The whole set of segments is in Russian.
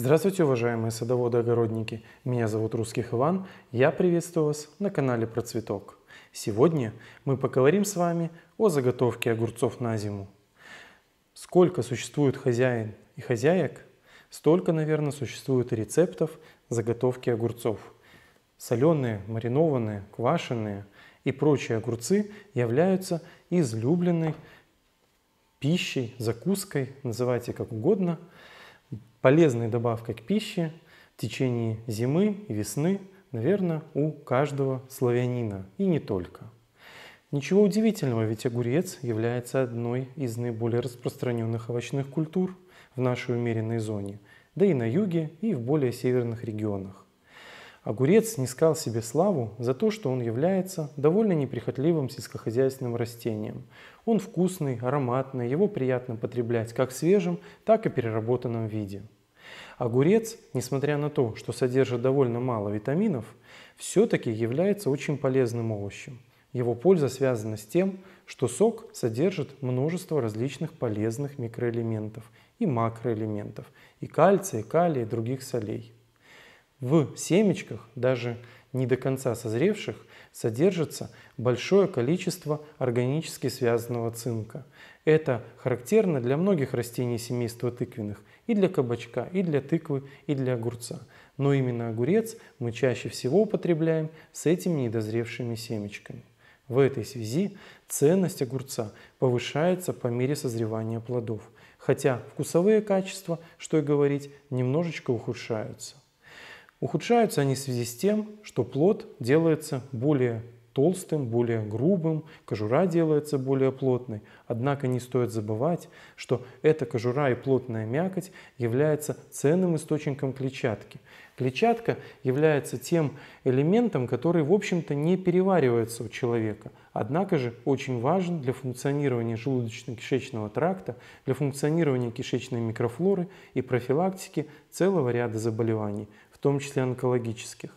Здравствуйте, уважаемые садоводы-огородники! Меня зовут Русских Иван, я приветствую вас на канале Про Цветок. Сегодня мы поговорим с вами о заготовке огурцов на зиму. Сколько существует хозяин и хозяек, столько, наверное, существует рецептов заготовки огурцов. Соленые, маринованные, квашеные и прочие огурцы являются излюбленной пищей, закуской, называйте как угодно – полезной добавкой к пище в течение зимы и весны, наверное, у каждого славянина, и не только. Ничего удивительного, ведь огурец является одной из наиболее распространенных овощных культур в нашей умеренной зоне, да и на юге, и в более северных регионах. Огурец снискал себе славу за то, что он является довольно неприхотливым сельскохозяйственным растением. Он вкусный, ароматный, его приятно потреблять как в свежем, так и переработанном виде. Огурец, несмотря на то, что содержит довольно мало витаминов, все-таки является очень полезным овощем. Его польза связана с тем, что сок содержит множество различных полезных микроэлементов и макроэлементов, и кальция, и калия, и других солей – в семечках, даже не до конца созревших, содержится большое количество органически связанного цинка. Это характерно для многих растений семейства тыквенных, и для кабачка, и для тыквы, и для огурца. Но именно огурец мы чаще всего употребляем с этими недозревшими семечками. В этой связи ценность огурца повышается по мере созревания плодов, хотя вкусовые качества, что и говорить, немножечко ухудшаются. Ухудшаются они в связи с тем, что плод делается более толстым, более грубым, кожура делается более плотной. Однако не стоит забывать, что эта кожура и плотная мякоть является ценным источником клетчатки. Клетчатка является тем элементом, который, в общем-то, не переваривается у человека, однако же очень важен для функционирования желудочно-кишечного тракта, для функционирования кишечной микрофлоры и профилактики целого ряда заболеваний, в том числе онкологических.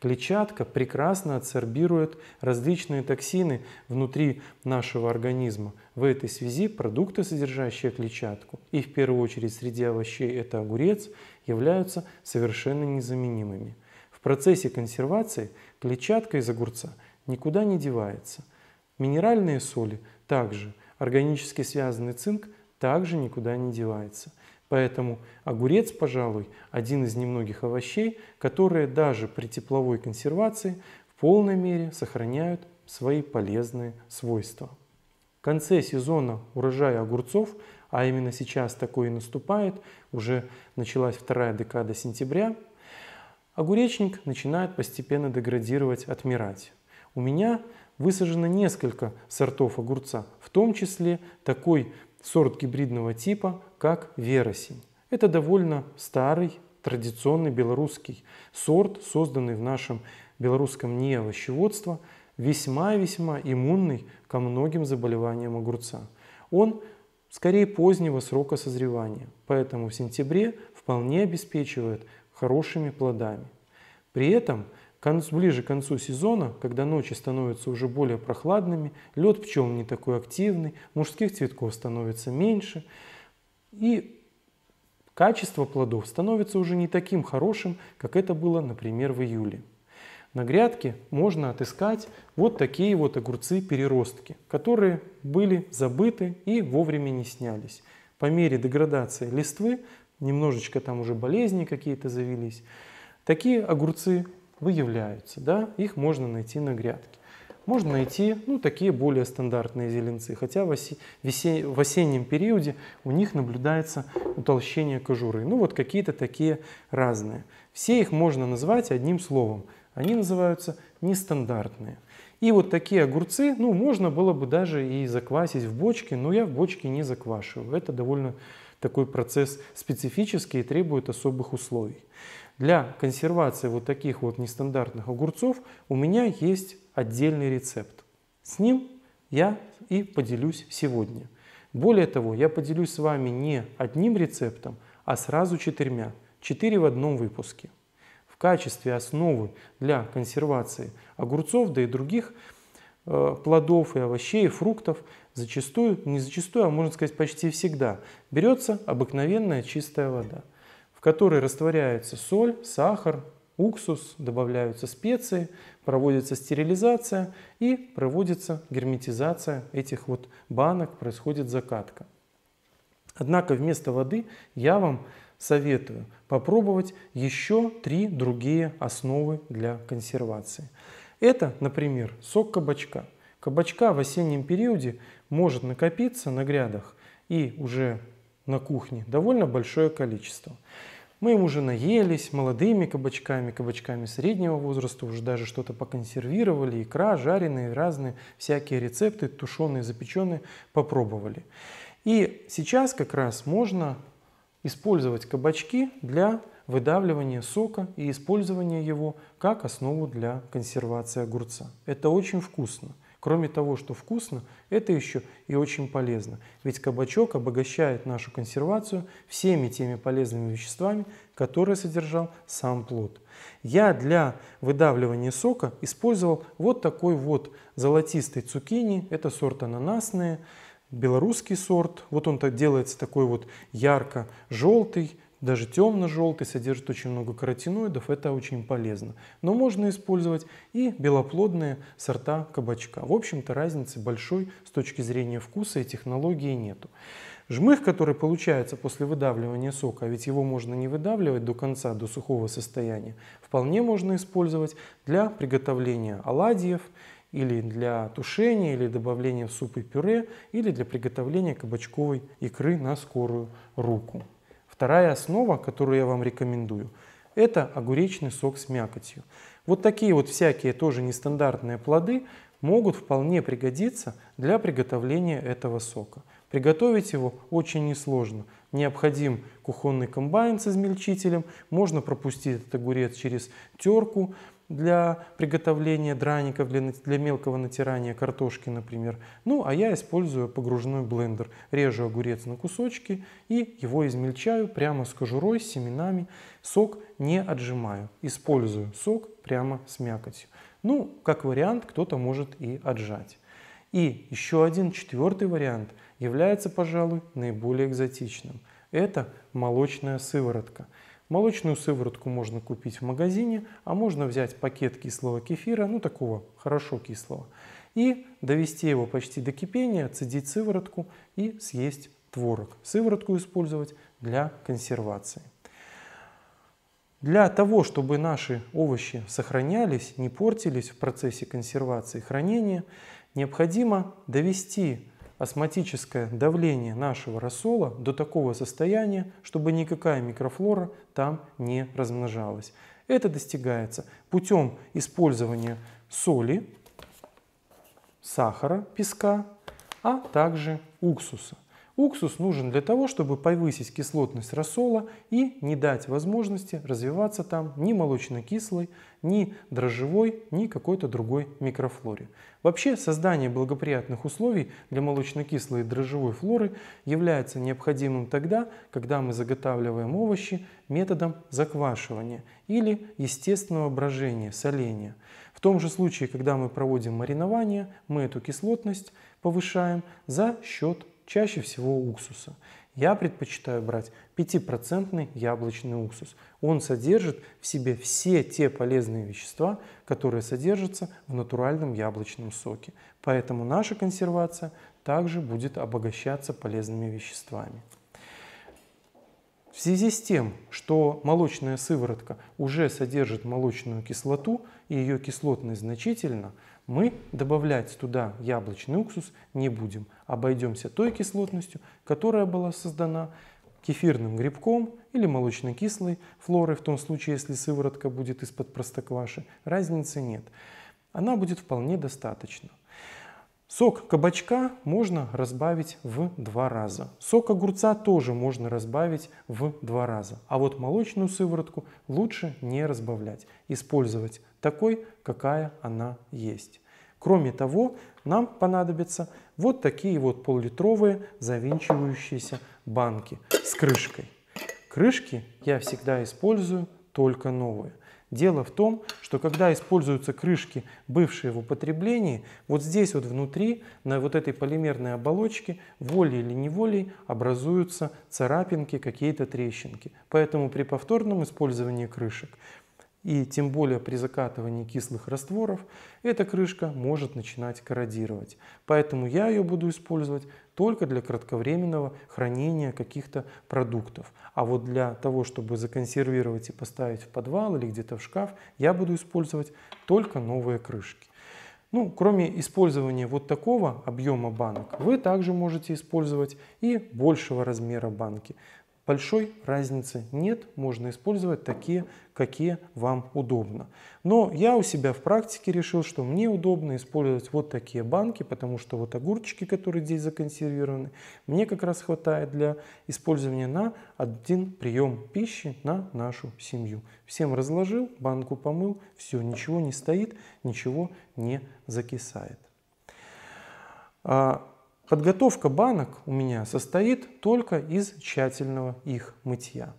Клетчатка прекрасно адсорбирует различные токсины внутри нашего организма. В этой связи продукты, содержащие клетчатку, и в первую очередь среди овощей это огурец, являются совершенно незаменимыми. В процессе консервации клетчатка из огурца никуда не девается. Минеральные соли также, органически связанный цинк также никуда не девается. Поэтому огурец, пожалуй, один из немногих овощей, которые даже при тепловой консервации в полной мере сохраняют свои полезные свойства. В конце сезона урожая огурцов, а именно сейчас такой и наступает, уже началась вторая декада сентября, огуречник начинает постепенно деградировать, отмирать. У меня высажено несколько сортов огурца, в том числе такой сорт гибридного типа, как веросень. Это довольно старый, традиционный белорусский сорт, созданный в нашем белорусском неовощеводстве, весьма-весьма иммунный ко многим заболеваниям огурца. Он скорее позднего срока созревания, поэтому в сентябре вполне обеспечивает хорошими плодами. При этом – концу, ближе к концу сезона, когда ночи становятся уже более прохладными, лед пчел не такой активный, мужских цветков становится меньше, и качество плодов становится уже не таким хорошим, как это было, например, в июле. На грядке можно отыскать вот такие вот огурцы-переростки, которые были забыты и вовремя не снялись. По мере деградации листвы, немножечко там уже болезни какие-то завелись, такие огурцы выявляются, да, их можно найти на грядке. Можно найти ну, такие более стандартные зеленцы, хотя в, оси, в осеннем периоде у них наблюдается утолщение кожуры. Ну вот какие-то такие разные. Все их можно назвать одним словом. Они называются нестандартные. И вот такие огурцы, ну, можно было бы даже и заквасить в бочке, но я в бочке не заквашиваю. Это довольно такой процесс специфический и требует особых условий. Для консервации вот таких вот нестандартных огурцов у меня есть отдельный рецепт. С ним я и поделюсь сегодня. Более того, я поделюсь с вами не одним рецептом, а сразу четырьмя. Четыре в одном выпуске. В качестве основы для консервации огурцов, да и других э, плодов и овощей, и фруктов зачастую, не зачастую, а можно сказать почти всегда, берется обыкновенная чистая вода – которой растворяется соль, сахар, уксус, добавляются специи, проводится стерилизация и проводится герметизация этих вот банок, происходит закатка. Однако вместо воды я вам советую попробовать еще три другие основы для консервации. Это, например, сок кабачка. Кабачка в осеннем периоде может накопиться на грядах и уже на кухне довольно большое количество. Мы им уже наелись молодыми кабачками, кабачками среднего возраста, уже даже что-то поконсервировали, икра, жареные, разные всякие рецепты, тушеные, запеченные, попробовали. И сейчас как раз можно использовать кабачки для выдавливания сока и использования его как основу для консервации огурца. Это очень вкусно. Кроме того, что вкусно, это еще и очень полезно, ведь кабачок обогащает нашу консервацию всеми теми полезными веществами, которые содержал сам плод. Я для выдавливания сока использовал вот такой вот золотистый цукини, это сорт ананасные, белорусский сорт, вот он так делается такой вот ярко-желтый, даже темно-желтый содержит очень много каротиноидов, это очень полезно. Но можно использовать и белоплодные сорта кабачка. В общем-то разницы большой с точки зрения вкуса и технологии нету. Жмых, который получается после выдавливания сока, а ведь его можно не выдавливать до конца, до сухого состояния, вполне можно использовать для приготовления оладьев или для тушения, или добавления в суп и пюре, или для приготовления кабачковой икры на скорую руку. Вторая основа, которую я вам рекомендую, это огуречный сок с мякотью. Вот такие вот всякие тоже нестандартные плоды могут вполне пригодиться для приготовления этого сока. Приготовить его очень несложно. Необходим кухонный комбайн с измельчителем, можно пропустить этот огурец через терку, для приготовления драников, для, для мелкого натирания картошки, например. Ну, а я использую погружной блендер. Режу огурец на кусочки и его измельчаю прямо с кожурой, с семенами. Сок не отжимаю. Использую сок прямо с мякотью. Ну, как вариант, кто-то может и отжать. И еще один четвертый вариант является, пожалуй, наиболее экзотичным. Это молочная сыворотка – Молочную сыворотку можно купить в магазине, а можно взять пакет кислого кефира, ну такого хорошо кислого, и довести его почти до кипения, отцедить сыворотку и съесть творог. Сыворотку использовать для консервации. Для того, чтобы наши овощи сохранялись, не портились в процессе консервации и хранения, необходимо довести осмотическое давление нашего рассола до такого состояния, чтобы никакая микрофлора там не размножалась. Это достигается путем использования соли, сахара, песка, а также уксуса. Уксус нужен для того, чтобы повысить кислотность рассола и не дать возможности развиваться там ни молочно-кислой, ни дрожжевой, ни какой-то другой микрофлоре. Вообще создание благоприятных условий для молочно-кислой и дрожжевой флоры является необходимым тогда, когда мы заготавливаем овощи методом заквашивания или естественного брожения, соления. В том же случае, когда мы проводим маринование, мы эту кислотность повышаем за счет чаще всего уксуса. Я предпочитаю брать 5% яблочный уксус. Он содержит в себе все те полезные вещества, которые содержатся в натуральном яблочном соке. Поэтому наша консервация также будет обогащаться полезными веществами. В связи с тем, что молочная сыворотка уже содержит молочную кислоту и ее кислотность значительно – мы добавлять туда яблочный уксус не будем. Обойдемся той кислотностью, которая была создана кефирным грибком или молочно-кислой флорой, в том случае, если сыворотка будет из-под простокваши. Разницы нет. Она будет вполне достаточно. Сок кабачка можно разбавить в два раза. Сок огурца тоже можно разбавить в два раза. А вот молочную сыворотку лучше не разбавлять. Использовать такой, какая она есть. Кроме того, нам понадобятся вот такие вот полулитровые завинчивающиеся банки с крышкой. Крышки я всегда использую только новые. Дело в том, что когда используются крышки, бывшие в употреблении, вот здесь вот внутри, на вот этой полимерной оболочке, волей или неволей образуются царапинки, какие-то трещинки. Поэтому при повторном использовании крышек и тем более при закатывании кислых растворов, эта крышка может начинать корродировать. Поэтому я ее буду использовать только для кратковременного хранения каких-то продуктов. А вот для того, чтобы законсервировать и поставить в подвал или где-то в шкаф, я буду использовать только новые крышки. Ну, кроме использования вот такого объема банок, вы также можете использовать и большего размера банки. Большой разницы нет, можно использовать такие, какие вам удобно. Но я у себя в практике решил, что мне удобно использовать вот такие банки, потому что вот огурчики, которые здесь законсервированы, мне как раз хватает для использования на один прием пищи на нашу семью. Всем разложил, банку помыл, все, ничего не стоит, ничего не закисает. А, Подготовка банок у меня состоит только из тщательного их мытья.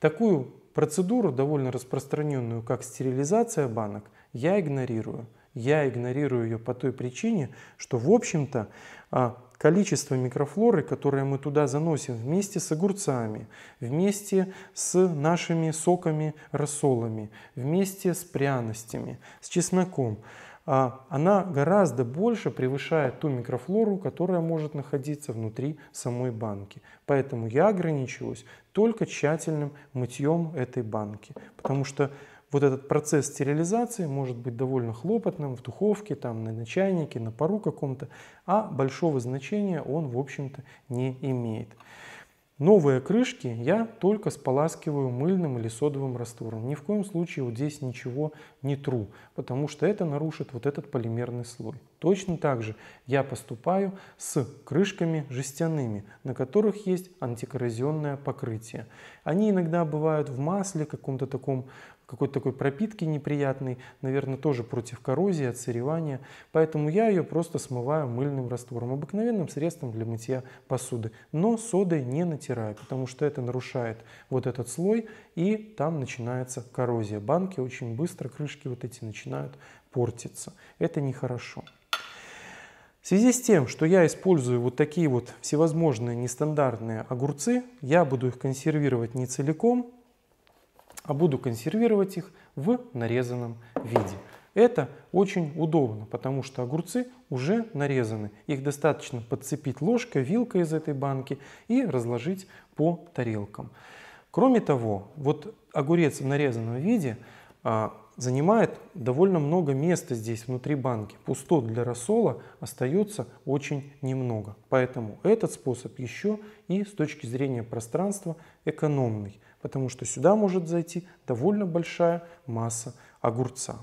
Такую процедуру, довольно распространенную, как стерилизация банок, я игнорирую. Я игнорирую ее по той причине, что, в общем-то, а, количество микрофлоры, которое мы туда заносим вместе с огурцами, вместе с нашими соками, рассолами, вместе с пряностями, с чесноком, а она гораздо больше превышает ту микрофлору, которая может находиться внутри самой банки. Поэтому я ограничиваюсь только тщательным мытьем этой банки, потому что вот этот процесс стерилизации может быть довольно хлопотным в духовке, там, на чайнике, на пару каком-то, а большого значения он, в общем-то, не имеет. Новые крышки я только споласкиваю мыльным или содовым раствором. Ни в коем случае вот здесь ничего не тру, потому что это нарушит вот этот полимерный слой. Точно так же я поступаю с крышками жестяными, на которых есть антикоррозионное покрытие. Они иногда бывают в масле, каком-то таком какой-то такой пропитки неприятной, наверное, тоже против коррозии, отсыревания. Поэтому я ее просто смываю мыльным раствором, обыкновенным средством для мытья посуды. Но содой не натираю, потому что это нарушает вот этот слой, и там начинается коррозия. Банки очень быстро, крышки вот эти начинают портиться. Это нехорошо. В связи с тем, что я использую вот такие вот всевозможные нестандартные огурцы, я буду их консервировать не целиком, а буду консервировать их в нарезанном виде. Это очень удобно, потому что огурцы уже нарезаны. Их достаточно подцепить ложкой, вилкой из этой банки и разложить по тарелкам. Кроме того, вот огурец в нарезанном виде а, занимает довольно много места здесь внутри банки. Пустот для рассола остается очень немного. Поэтому этот способ еще и с точки зрения пространства экономный, потому что сюда может зайти довольно большая масса огурца.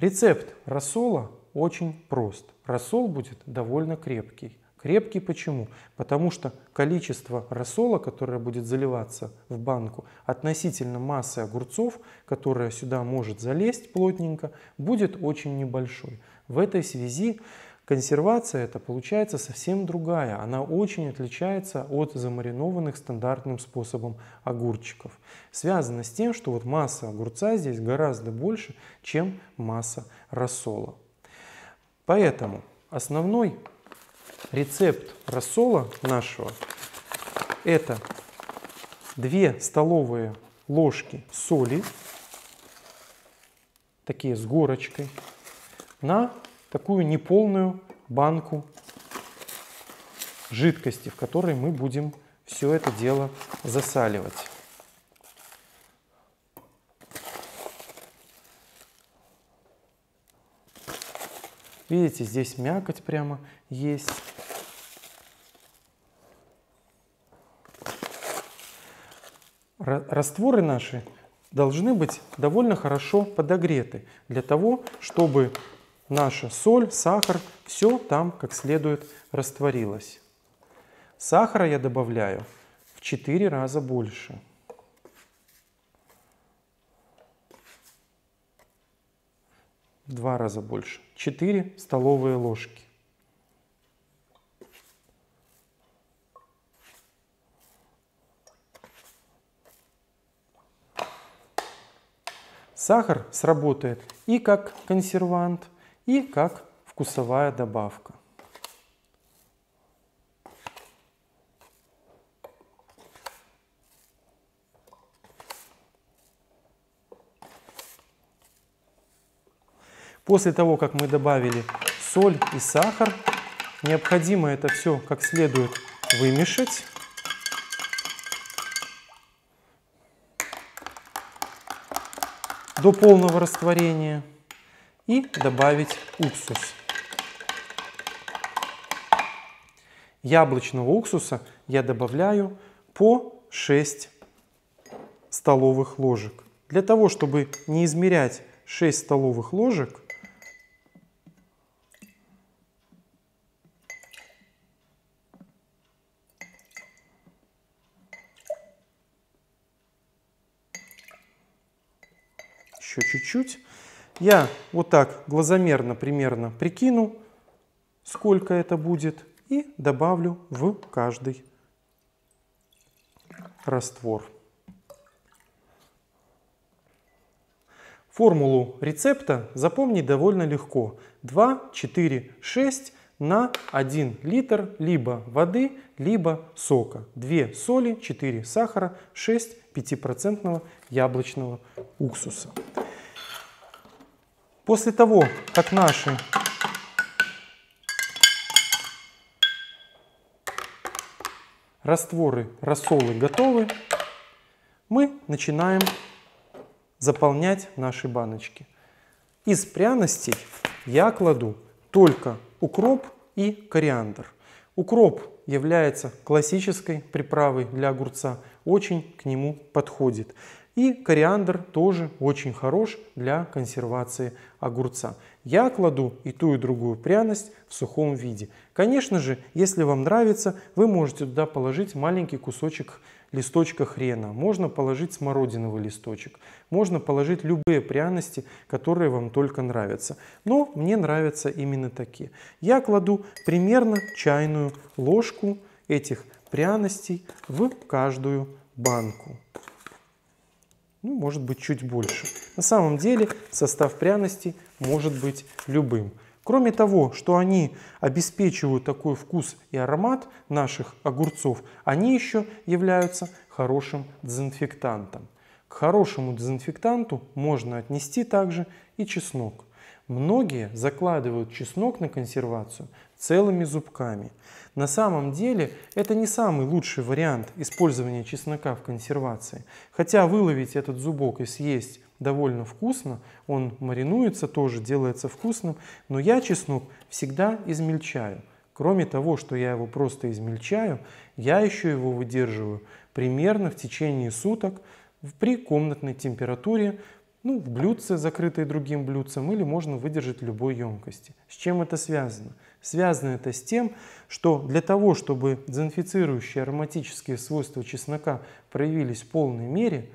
Рецепт рассола очень прост. Рассол будет довольно крепкий. Крепкий почему? Потому что количество рассола, которое будет заливаться в банку, относительно массы огурцов, которая сюда может залезть плотненько, будет очень небольшой. В этой связи консервация это получается совсем другая. Она очень отличается от замаринованных стандартным способом огурчиков. Связано с тем, что вот масса огурца здесь гораздо больше, чем масса рассола. Поэтому основной Рецепт рассола нашего – это 2 столовые ложки соли, такие с горочкой, на такую неполную банку жидкости, в которой мы будем все это дело засаливать. Видите, здесь мякоть прямо есть. растворы наши должны быть довольно хорошо подогреты для того, чтобы наша соль, сахар, все там как следует растворилось. Сахара я добавляю в 4 раза больше. В 2 раза больше. 4 столовые ложки. сахар сработает и как консервант, и как вкусовая добавка. После того, как мы добавили соль и сахар, необходимо это все как следует вымешать. до полного растворения и добавить уксус. Яблочного уксуса я добавляю по 6 столовых ложек. Для того, чтобы не измерять 6 столовых ложек, еще чуть-чуть. Я вот так глазомерно примерно прикину, сколько это будет, и добавлю в каждый раствор. Формулу рецепта запомнить довольно легко. 2, 4, 6 на 1 литр либо воды, либо сока. 2 соли, 4 сахара, 6 5% яблочного уксуса. После того, как наши растворы, рассолы готовы, мы начинаем заполнять наши баночки. Из пряностей я кладу только укроп и кориандр. Укроп является классической приправой для огурца, очень к нему подходит. И кориандр тоже очень хорош для консервации огурца. Я кладу и ту, и другую пряность в сухом виде. Конечно же, если вам нравится, вы можете туда положить маленький кусочек листочка хрена, можно положить смородиновый листочек, можно положить любые пряности, которые вам только нравятся. Но мне нравятся именно такие. Я кладу примерно чайную ложку этих пряностей в каждую банку ну, может быть, чуть больше. На самом деле состав пряности может быть любым. Кроме того, что они обеспечивают такой вкус и аромат наших огурцов, они еще являются хорошим дезинфектантом. К хорошему дезинфектанту можно отнести также и чеснок. Многие закладывают чеснок на консервацию целыми зубками. На самом деле это не самый лучший вариант использования чеснока в консервации. Хотя выловить этот зубок и съесть довольно вкусно, он маринуется, тоже делается вкусным, но я чеснок всегда измельчаю. Кроме того, что я его просто измельчаю, я еще его выдерживаю примерно в течение суток при комнатной температуре ну, в блюдце, закрытое другим блюдцем, или можно выдержать в любой емкости. С чем это связано? Связано это с тем, что для того, чтобы дезинфицирующие ароматические свойства чеснока проявились в полной мере,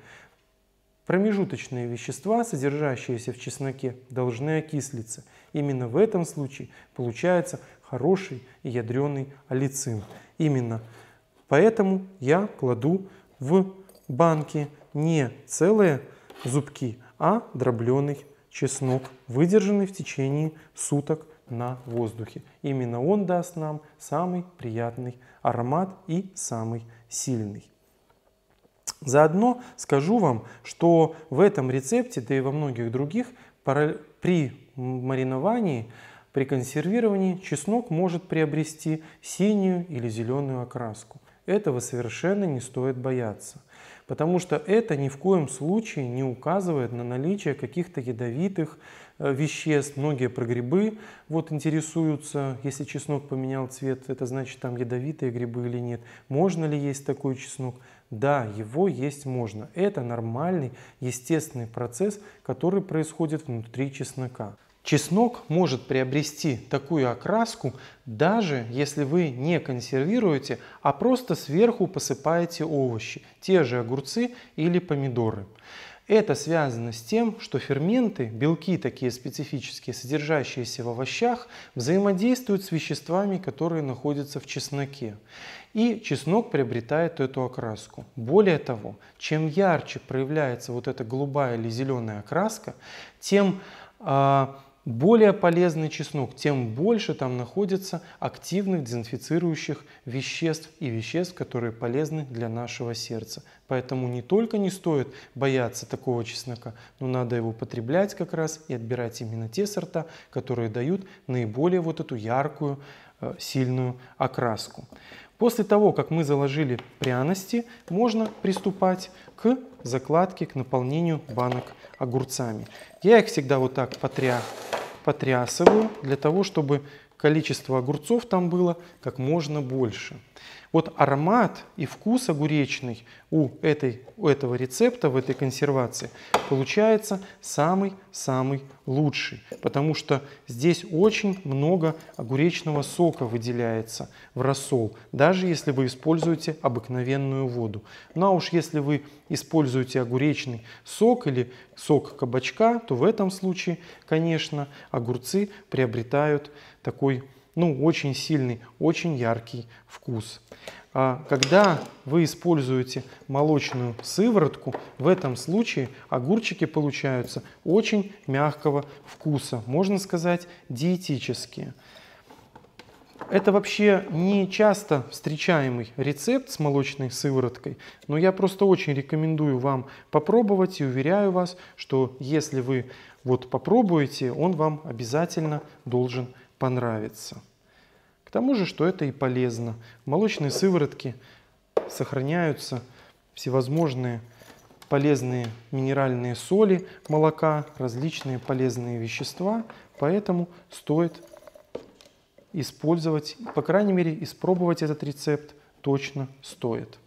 промежуточные вещества, содержащиеся в чесноке, должны окислиться. Именно в этом случае получается хороший и ядреный алицин. Именно поэтому я кладу в банки не целые зубки, а дробленый чеснок, выдержанный в течение суток на воздухе. Именно он даст нам самый приятный аромат и самый сильный. Заодно скажу вам, что в этом рецепте, да и во многих других, при мариновании, при консервировании чеснок может приобрести синюю или зеленую окраску. Этого совершенно не стоит бояться потому что это ни в коем случае не указывает на наличие каких-то ядовитых э, веществ. Многие про грибы вот интересуются, если чеснок поменял цвет, это значит там ядовитые грибы или нет. Можно ли есть такой чеснок? Да, его есть можно. Это нормальный, естественный процесс, который происходит внутри чеснока. Чеснок может приобрести такую окраску, даже если вы не консервируете, а просто сверху посыпаете овощи, те же огурцы или помидоры. Это связано с тем, что ферменты, белки такие специфические, содержащиеся в овощах, взаимодействуют с веществами, которые находятся в чесноке. И чеснок приобретает эту окраску. Более того, чем ярче проявляется вот эта голубая или зеленая окраска, тем э, более полезный чеснок, тем больше там находится активных дезинфицирующих веществ и веществ, которые полезны для нашего сердца. Поэтому не только не стоит бояться такого чеснока, но надо его потреблять как раз и отбирать именно те сорта, которые дают наиболее вот эту яркую, э, сильную окраску. После того, как мы заложили пряности, можно приступать к закладки к наполнению банок огурцами. Я их всегда вот так потря... потрясываю для того, чтобы количество огурцов там было как можно больше. Вот аромат и вкус огуречный у, этой, у этого рецепта, в этой консервации, получается самый-самый лучший. Потому что здесь очень много огуречного сока выделяется в рассол, даже если вы используете обыкновенную воду. Ну а уж если вы используете огуречный сок или сок кабачка, то в этом случае, конечно, огурцы приобретают такой, ну, очень сильный, очень яркий вкус. А Когда вы используете молочную сыворотку, в этом случае огурчики получаются очень мягкого вкуса, можно сказать, диетические. Это вообще не часто встречаемый рецепт с молочной сывороткой, но я просто очень рекомендую вам попробовать и уверяю вас, что если вы вот попробуете, он вам обязательно должен понравиться понравится. К тому же, что это и полезно. В молочной сыворотке сохраняются всевозможные полезные минеральные соли молока, различные полезные вещества, поэтому стоит использовать, по крайней мере, испробовать этот рецепт точно стоит.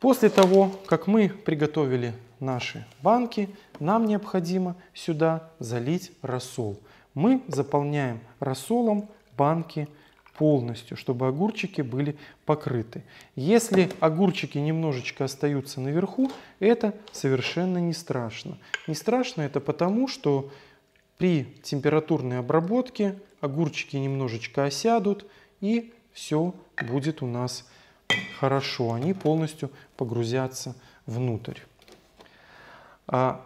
После того, как мы приготовили наши банки, нам необходимо сюда залить рассол мы заполняем рассолом банки полностью, чтобы огурчики были покрыты. Если огурчики немножечко остаются наверху, это совершенно не страшно. Не страшно это потому, что при температурной обработке огурчики немножечко осядут и все будет у нас хорошо. Они полностью погрузятся внутрь. А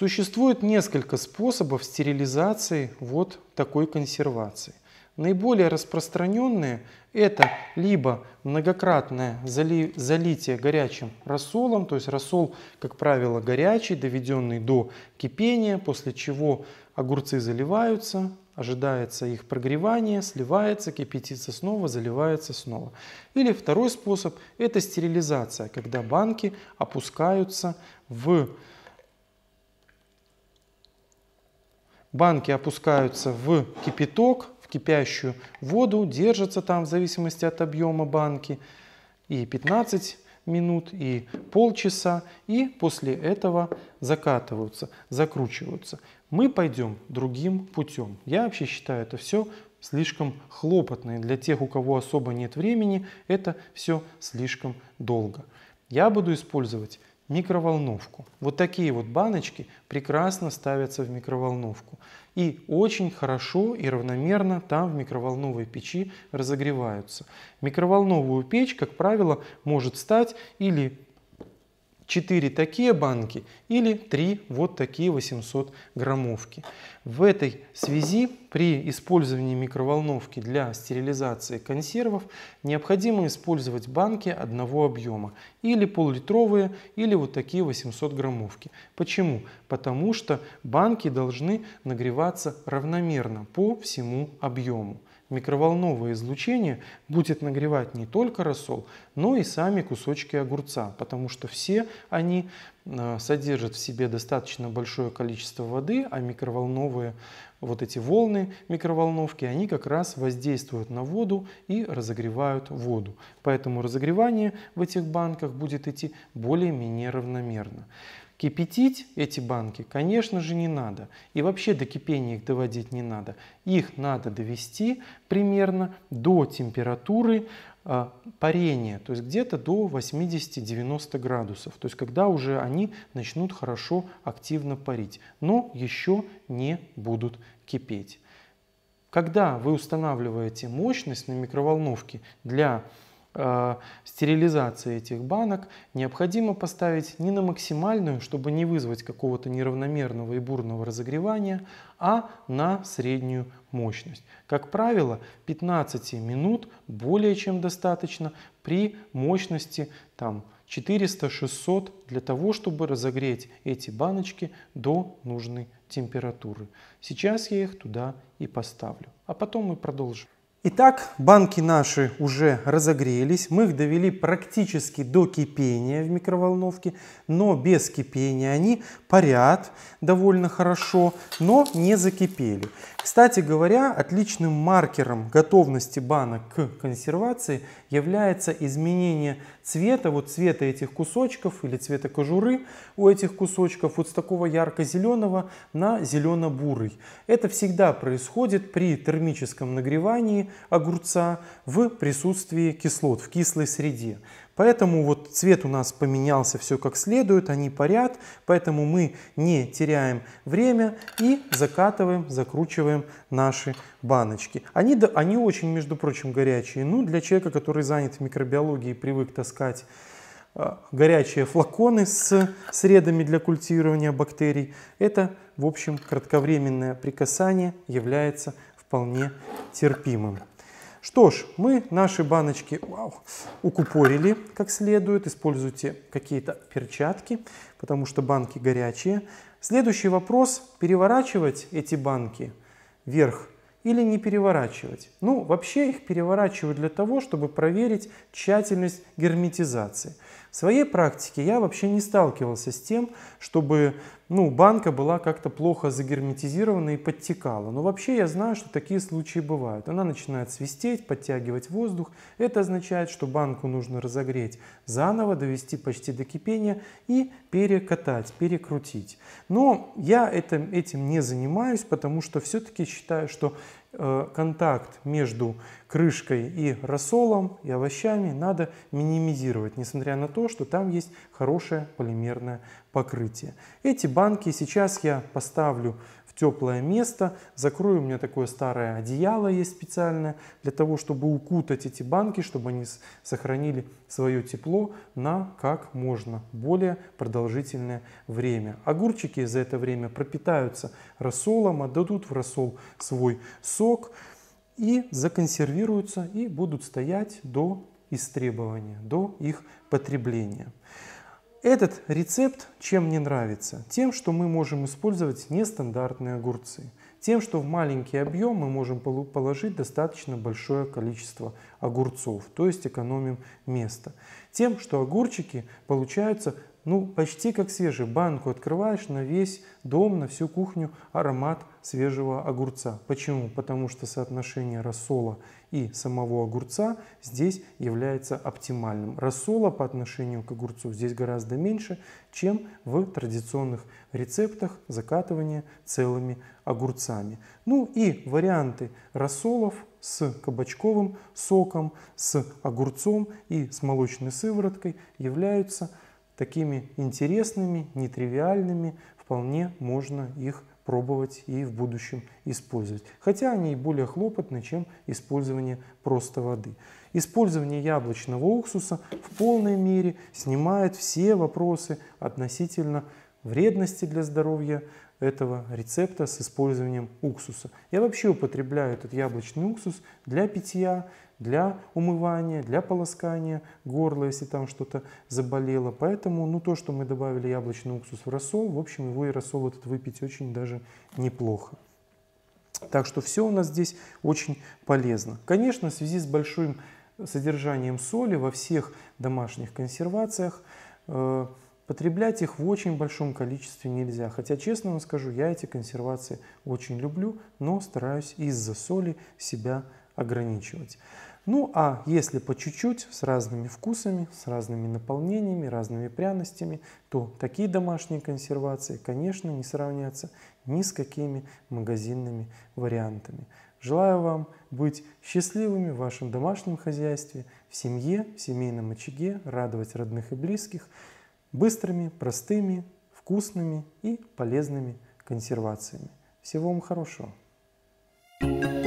Существует несколько способов стерилизации вот такой консервации. Наиболее распространенные это либо многократное зали, залитие горячим рассолом, то есть рассол, как правило, горячий, доведенный до кипения, после чего огурцы заливаются, ожидается их прогревание, сливается, кипятится снова, заливается снова. Или второй способ – это стерилизация, когда банки опускаются в Банки опускаются в кипяток, в кипящую воду, держатся там в зависимости от объема банки и 15 минут, и полчаса, и после этого закатываются, закручиваются. Мы пойдем другим путем. Я вообще считаю это все слишком хлопотно, и для тех, у кого особо нет времени, это все слишком долго. Я буду использовать микроволновку. Вот такие вот баночки прекрасно ставятся в микроволновку и очень хорошо и равномерно там в микроволновой печи разогреваются. Микроволновую печь, как правило, может стать или 4 такие банки или 3 вот такие 800 граммовки. В этой связи при использовании микроволновки для стерилизации консервов необходимо использовать банки одного объема или поллитровые или вот такие 800 граммовки. Почему? Потому что банки должны нагреваться равномерно по всему объему. Микроволновое излучение будет нагревать не только рассол, но и сами кусочки огурца, потому что все они э, содержат в себе достаточно большое количество воды, а микроволновые вот эти волны микроволновки, они как раз воздействуют на воду и разогревают воду. Поэтому разогревание в этих банках будет идти более-менее равномерно. Кипятить эти банки, конечно же, не надо. И вообще до кипения их доводить не надо. Их надо довести примерно до температуры э, парения, то есть где-то до 80-90 градусов, то есть когда уже они начнут хорошо активно парить, но еще не будут кипеть. Когда вы устанавливаете мощность на микроволновке для Э, стерилизации этих банок необходимо поставить не на максимальную, чтобы не вызвать какого-то неравномерного и бурного разогревания, а на среднюю мощность. Как правило, 15 минут более чем достаточно при мощности там, 400-600 для того, чтобы разогреть эти баночки до нужной температуры. Сейчас я их туда и поставлю, а потом мы продолжим. Итак, банки наши уже разогрелись, мы их довели практически до кипения в микроволновке, но без кипения они парят довольно хорошо, но не закипели. Кстати говоря, отличным маркером готовности банок к консервации является изменение цвета, вот цвета этих кусочков или цвета кожуры у этих кусочков вот с такого ярко-зеленого на зелено-бурый. Это всегда происходит при термическом нагревании огурца в присутствии кислот в кислой среде. Поэтому вот цвет у нас поменялся все как следует, они парят, поэтому мы не теряем время и закатываем, закручиваем наши баночки. Они, они очень, между прочим, горячие. Ну, для человека, который занят микробиологией, привык таскать а, горячие флаконы с средами для культивирования бактерий, это, в общем, кратковременное прикасание является вполне терпимым. Что ж, мы наши баночки вау, укупорили как следует. Используйте какие-то перчатки, потому что банки горячие. Следующий вопрос, переворачивать эти банки вверх или не переворачивать. Ну, вообще их переворачивают для того, чтобы проверить тщательность герметизации. В своей практике я вообще не сталкивался с тем, чтобы ну, банка была как-то плохо загерметизирована и подтекала. Но вообще я знаю, что такие случаи бывают. Она начинает свистеть, подтягивать воздух. Это означает, что банку нужно разогреть заново, довести почти до кипения и перекатать, перекрутить. Но я этим, этим не занимаюсь, потому что все-таки считаю, что э, контакт между крышкой и рассолом, и овощами надо минимизировать, несмотря на то, что там есть хорошее полимерное покрытие. Эти банки сейчас я поставлю в теплое место, закрою, у меня такое старое одеяло есть специальное, для того, чтобы укутать эти банки, чтобы они сохранили свое тепло на как можно более продолжительное время. Огурчики за это время пропитаются рассолом, отдадут в рассол свой сок, и законсервируются и будут стоять до истребования, до их потребления. Этот рецепт чем мне нравится? Тем, что мы можем использовать нестандартные огурцы. Тем, что в маленький объем мы можем положить достаточно большое количество огурцов, то есть экономим место. Тем, что огурчики получаются ну, почти как свежий. Банку открываешь на весь дом, на всю кухню аромат свежего огурца. Почему? Потому что соотношение рассола и самого огурца здесь является оптимальным. Рассола по отношению к огурцу здесь гораздо меньше, чем в традиционных рецептах закатывания целыми огурцами. Ну и варианты рассолов с кабачковым соком, с огурцом и с молочной сывороткой являются – такими интересными, нетривиальными, вполне можно их пробовать и в будущем использовать. Хотя они и более хлопотны, чем использование просто воды. Использование яблочного уксуса в полной мере снимает все вопросы относительно вредности для здоровья этого рецепта с использованием уксуса. Я вообще употребляю этот яблочный уксус для питья, для умывания, для полоскания горла, если там что-то заболело. Поэтому ну, то, что мы добавили яблочный уксус в рассол, в общем, его и рассол этот выпить очень даже неплохо. Так что все у нас здесь очень полезно. Конечно, в связи с большим содержанием соли во всех домашних консервациях, э, потреблять их в очень большом количестве нельзя. Хотя, честно вам скажу, я эти консервации очень люблю, но стараюсь из-за соли себя ограничивать. Ну а если по чуть-чуть, с разными вкусами, с разными наполнениями, разными пряностями, то такие домашние консервации, конечно, не сравнятся ни с какими магазинными вариантами. Желаю вам быть счастливыми в вашем домашнем хозяйстве, в семье, в семейном очаге, радовать родных и близких быстрыми, простыми, вкусными и полезными консервациями. Всего вам хорошего! thank you